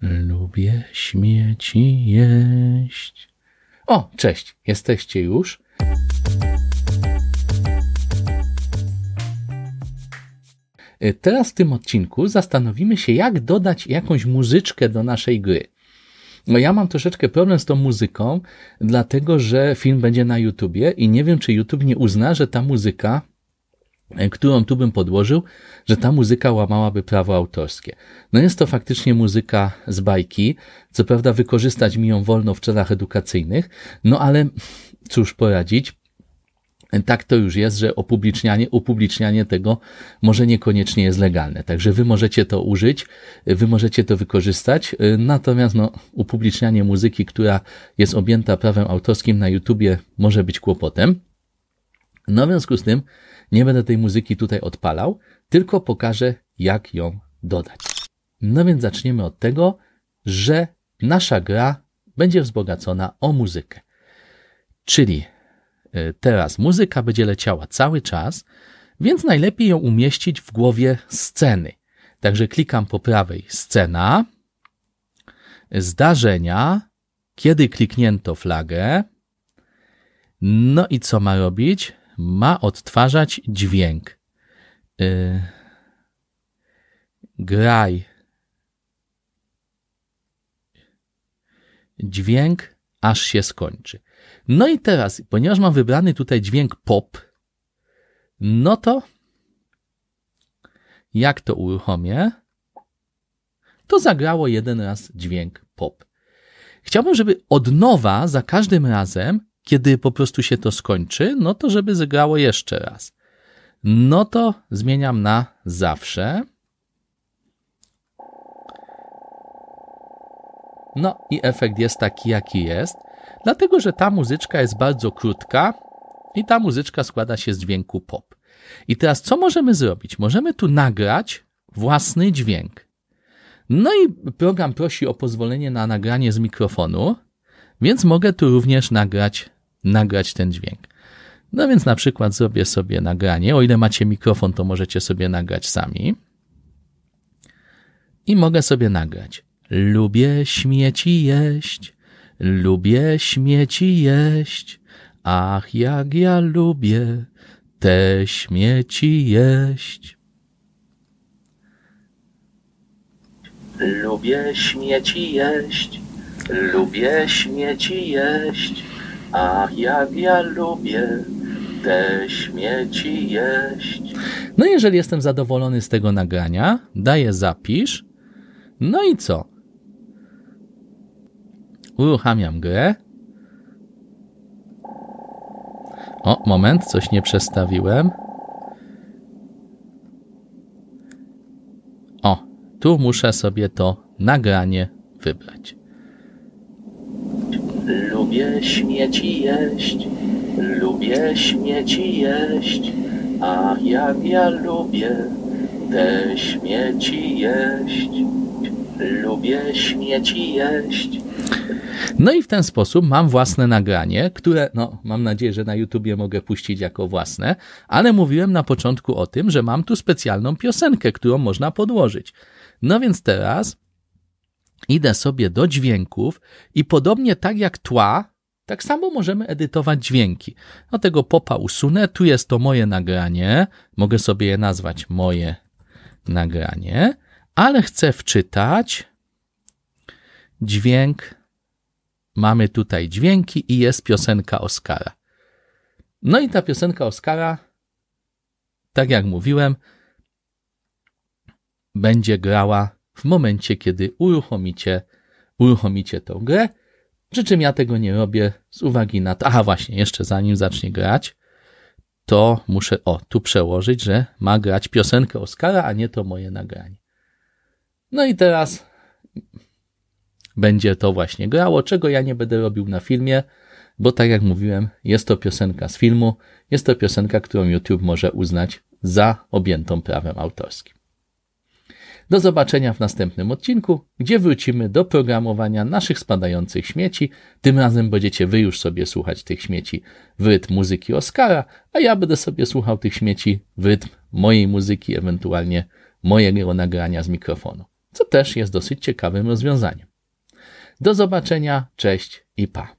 Lubię śmieci jeść. O, cześć, jesteście już? Y, teraz w tym odcinku zastanowimy się, jak dodać jakąś muzyczkę do naszej gry. No ja mam troszeczkę problem z tą muzyką, dlatego że film będzie na YouTubie i nie wiem, czy YouTube nie uzna, że ta muzyka E, którą tu bym podłożył, że ta muzyka łamałaby prawo autorskie. No jest to faktycznie muzyka z bajki, co prawda wykorzystać mi ją wolno w celach edukacyjnych, no ale cóż poradzić, tak to już jest, że opublicznianie, upublicznianie tego może niekoniecznie jest legalne. Także wy możecie to użyć, wy możecie to wykorzystać, e, natomiast no, upublicznianie muzyki, która jest objęta prawem autorskim na YouTubie może być kłopotem. No w związku z tym nie będę tej muzyki tutaj odpalał, tylko pokażę jak ją dodać. No więc zaczniemy od tego, że nasza gra będzie wzbogacona o muzykę. Czyli y, teraz muzyka będzie leciała cały czas, więc najlepiej ją umieścić w głowie sceny. Także klikam po prawej scena, zdarzenia, kiedy kliknięto flagę. No i co ma robić? ma odtwarzać dźwięk. Yy, graj. Dźwięk aż się skończy. No i teraz, ponieważ mam wybrany tutaj dźwięk pop, no to jak to uruchomię, to zagrało jeden raz dźwięk pop. Chciałbym, żeby od nowa za każdym razem kiedy po prostu się to skończy, no to żeby zagrało jeszcze raz. No to zmieniam na zawsze. No i efekt jest taki, jaki jest, dlatego że ta muzyczka jest bardzo krótka i ta muzyczka składa się z dźwięku pop. I teraz co możemy zrobić? Możemy tu nagrać własny dźwięk. No i program prosi o pozwolenie na nagranie z mikrofonu, więc mogę tu również nagrać nagrać ten dźwięk. No więc na przykład zrobię sobie nagranie. O ile macie mikrofon, to możecie sobie nagrać sami. I mogę sobie nagrać. Lubię śmieci jeść, lubię śmieci jeść. Ach, jak ja lubię te śmieci jeść. Lubię śmieci jeść, lubię śmieci jeść. Ach, jak ja lubię te śmieci jeść. No jeżeli jestem zadowolony z tego nagrania, daję zapisz. No i co? Uruchamiam grę. O, moment, coś nie przestawiłem. O, tu muszę sobie to nagranie wybrać. Lubię śmieci jeść, lubię śmieci jeść, a jak ja lubię te śmieci jeść. Lubię śmieci jeść. No i w ten sposób mam własne nagranie, które no, mam nadzieję, że na YouTubie mogę puścić jako własne, ale mówiłem na początku o tym, że mam tu specjalną piosenkę, którą można podłożyć. No więc teraz idę sobie do dźwięków i podobnie tak jak tła, tak samo możemy edytować dźwięki. No tego popa usunę, tu jest to moje nagranie, mogę sobie je nazwać moje nagranie, ale chcę wczytać dźwięk, mamy tutaj dźwięki i jest piosenka Oscara. No i ta piosenka Oscara, tak jak mówiłem, będzie grała w momencie, kiedy uruchomicie, uruchomicie tą grę. Przy czym ja tego nie robię z uwagi na to. Aha, właśnie, jeszcze zanim zacznie grać, to muszę, o, tu przełożyć, że ma grać piosenkę Oscara, a nie to moje nagranie. No i teraz będzie to właśnie grało, czego ja nie będę robił na filmie, bo tak jak mówiłem, jest to piosenka z filmu, jest to piosenka, którą YouTube może uznać za objętą prawem autorskim. Do zobaczenia w następnym odcinku, gdzie wrócimy do programowania naszych spadających śmieci. Tym razem będziecie wy już sobie słuchać tych śmieci w rytm muzyki Oscara, a ja będę sobie słuchał tych śmieci w rytm mojej muzyki, ewentualnie mojego nagrania z mikrofonu, co też jest dosyć ciekawym rozwiązaniem. Do zobaczenia, cześć i pa.